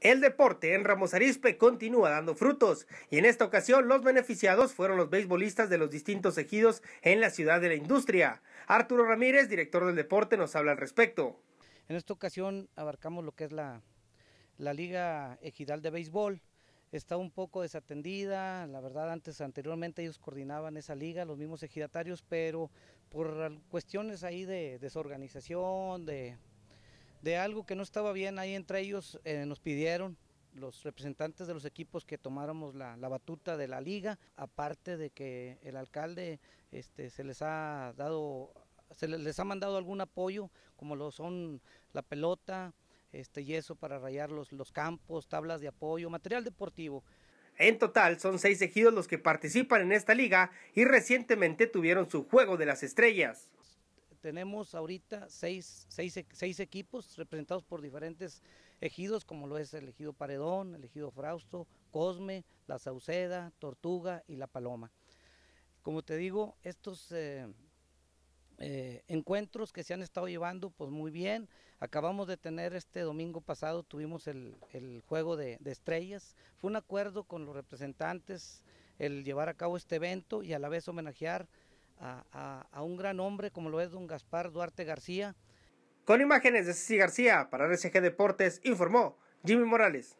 El deporte en Ramos Arizpe continúa dando frutos y en esta ocasión los beneficiados fueron los beisbolistas de los distintos ejidos en la ciudad de la industria. Arturo Ramírez, director del deporte, nos habla al respecto. En esta ocasión abarcamos lo que es la, la Liga Ejidal de Béisbol. Está un poco desatendida, la verdad antes anteriormente ellos coordinaban esa liga, los mismos ejidatarios, pero por cuestiones ahí de desorganización, de de algo que no estaba bien. Ahí entre ellos eh, nos pidieron los representantes de los equipos que tomáramos la, batuta de la liga, aparte de que el alcalde este, se les ha dado, se les ha mandado algún apoyo, como lo son la pelota, este yeso para rayar los, los campos, tablas de apoyo, material deportivo. En total son seis ejidos los que participan en esta liga y recientemente tuvieron su juego de las estrellas. Tenemos ahorita e, seis, equipos representados por diferentes ejidos, como lo es el ejido Paredón, el ejido Frausto, Cosme, La Sauceda, Tortuga y La Paloma. Como te digo, estos eh, eh, encuentros que se han estado llevando, pues muy bien. Acabamos de tener este domingo pasado, tuvimos el, juego de estrellas. Fue un acuerdo con los representantes el llevar a cabo este evento y a la vez homenajear a, un gran hombre como lo es don Gaspar Duarte García. Con imágenes de Ceci García para RCG Deportes informó Jimmy Morales.